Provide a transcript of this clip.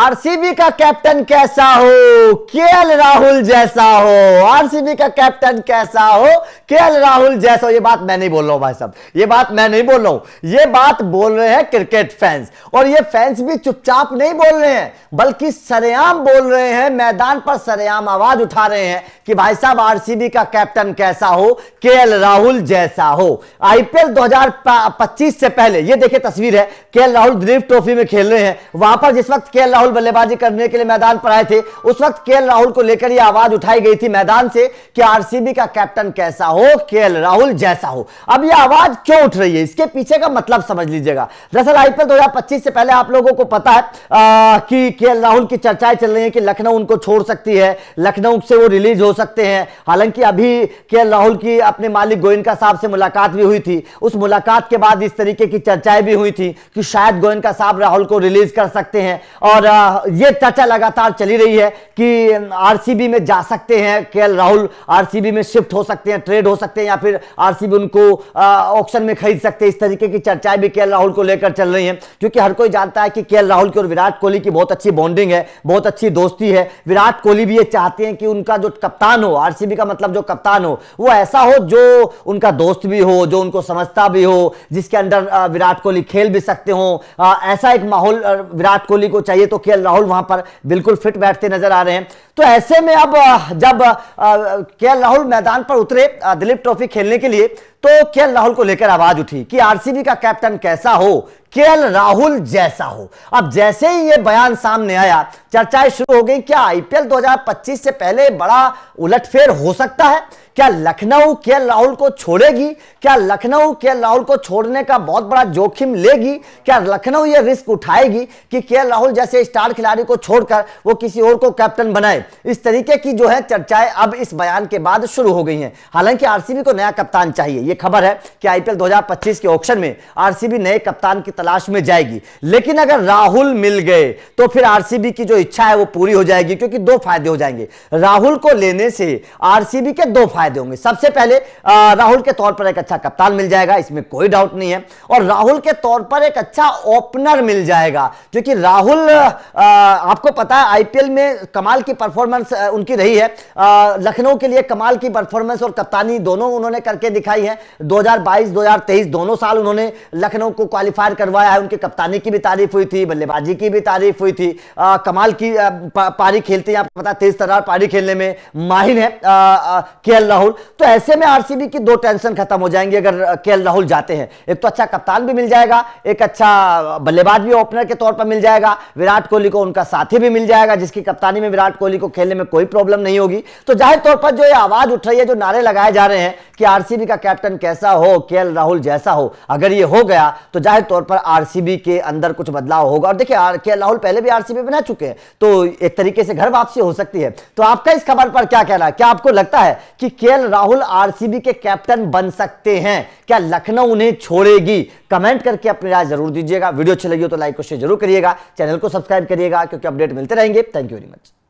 RCB का captain कैसा हो केएल राहुल जैसा हो आरसीबी का कैप्टन कैसा हो केएल राहुल जैसा हो ये बात मैं नहीं बोल रहा हूं भाई साहब ये बात मैं नहीं बोल रहा हूं ये बात बोल रहे हैं क्रिकेट फैंस और ये फैंस भी चुपचाप नहीं बोल रहे हैं बल्कि सरेआम बोल रहे हैं मैदान पर सरेआम आवाज उठा रहे हैं कि भाई साहब आरसीबी का कैप्टन कैसा हो के राहुल जैसा हो आईपीएल दो से पहले ये देखिए तस्वीर है के राहुल दिलीप ट्रॉफी में खेल रहे हैं वहां पर जिस वक्त के राहुल बल्लेबाजी करने के लिए मैदान पर आए थे उस वक्त के राहुल को लेकर यह आवाज उठाई गई थी मैदान से कि आरसीबी का कैप्टन कैसा हो के राहुल जैसा हो अब यह आवाज क्यों उठ रही है इसके पीछे का मतलब समझ लीजिएगा दरअसल आईपीएल दो से पहले आप लोगों को पता है आ, कि के राहुल की चर्चाएं चल रही है कि लखनऊ उनको छोड़ सकती है लखनऊ से वो रिलीज हो सकते हैं हालांकि अभी के राहुल की अपने मालिक गोयनका साहब से मुलाकात भी हुई थी उस मुलाकात के बाद इस तरीके की चर्चाएं भी हुई थी कि शायद गोयनका साहब राहुल को रिलीज कर सकते हैं और ये चर्चा लगातार चली रही है कि आरसीबी में जा सकते हैं के राहुल आरसीबी में शिफ्ट हो सकते हैं ट्रेड हो सकते हैं या फिर आरसीबी उनको ऑप्शन में खरीद सकते हैं इस तरीके की चर्चाएं भी के राहुल को लेकर चल रही हैं क्योंकि हर कोई जानता है कि के राहुल की और विराट कोहली की बहुत अच्छी बॉन्डिंग है बहुत अच्छी दोस्ती है विराट कोहली भी ये चाहते हैं कि उनका जो कप्तान हो आर का मतलब जो कप्तान हो वो ऐसा हो जो उनका दोस्त भी हो जो उनको समझता भी हो जिसके अंदर विराट कोहली खेल भी सकते हो ऐसा एक माहौल विराट कोहली को चाहिए तो के राहुल वहां पर बिल्कुल फिट बैठते नजर आ रहे हैं तो ऐसे में अब जब के राहुल मैदान पर उतरे दिलीप ट्रॉफी खेलने के लिए तो के राहुल को लेकर आवाज उठी कि आरसीबी का कैप्टन कैसा हो के राहुल जैसा हो अब जैसे ही ये बयान सामने आया चर्चाएं शुरू हो गई क्या आईपीएल 2025 से पहले बड़ा उलटफेर हो सकता है क्या लखनऊ के राहुल को छोड़ेगी क्या लखनऊ के राहुल को छोड़ने का बहुत बड़ा जोखिम लेगी क्या लखनऊ ये रिस्क उठाएगी कि के राहुल जैसे स्टार खिलाड़ी को छोड़कर वो किसी और को कैप्टन बनाए इस तरीके की जो है चर्चाएं अब इस बयान के बाद शुरू हो गई हैं हालांकि आरसीबी को नया कप्तान चाहिए यह खबर है कि आईपीएल 2025 के ऑप्शन में आरसीबी नए कप्तान की तलाश में जाएगी लेकिन अगर राहुल मिल गए तो फिर आरसीबी की जो इच्छा है वो पूरी हो जाएगी क्योंकि दो फायदे हो जाएंगे राहुल को लेने से आरसीबी के दो फायदे फायदे होंगे सबसे पहले राहुल के तौर पर एक अच्छा कप्तान मिल जाएगा इसमें कोई डाउट नहीं है और राहुल के तौर पर एक अच्छा ओपनर मिल जाएगा क्योंकि राहुल आपको पता है आईपीएल में कमाल की परफॉर्मेंस उनकी रही है लखनऊ के लिए कमाल की परफॉर्मेंस और कप्तानी दोनों उन्होंने करके दिखाई है 2022 2023 दोनों साल उन्होंने लखनऊ को क्वालिफायर करवाया है उनकी कप्तानी की भी तारीफ हुई थी बल्लेबाजी की भी तारीफ हुई थी कमाल की पारी खेलते हैं आपको पता तेज तरार पारी खेलने में माहिर है के एल राहुल तो ऐसे में आरसीबी की दो टेंशन खत्म हो जाएंगी अगर के राहुल जाते हैं एक तो अच्छा कप्तान भी मिल जाएगा एक अच्छा बल्लेबाज भी ओपनर के तौर पर मिल जाएगा विराट कोहली को उनका साथी भी मिल जाएगा जिसकी कप्तानी में विराट कोहली को खेलने में कोई प्रॉब्लम नहीं होगी तो जाहिर तौर पर जो ये आवाज उठ रही है जो नारे लगाए जा रहे हैं कि आरसीबी का कैप्टन कैसा हो के राहुल जैसा हो अगर ये हो गया तो जाहिर तौर पर आरसीबी के अंदर कुछ बदलाव होगा और देखिए के राहुल पहले भी आरसीबी बना चुके हैं तो एक तरीके से घर वापसी हो सकती है तो आपका इस खबर पर क्या कहना है क्या आपको लगता है कि केएल राहुल आरसीबी के कैप्टन बन सकते हैं क्या लखनऊ उन्हें छोड़ेगी कमेंट करके अपनी राय जरूर दीजिएगा वीडियो अच्छी लगी हो तो लाइक और शेयर जरूर करिएगा चैनल को सब्सक्राइब करिएगा क्योंकि अपडेट मिलते रहेंगे थैंक यू वेरी मच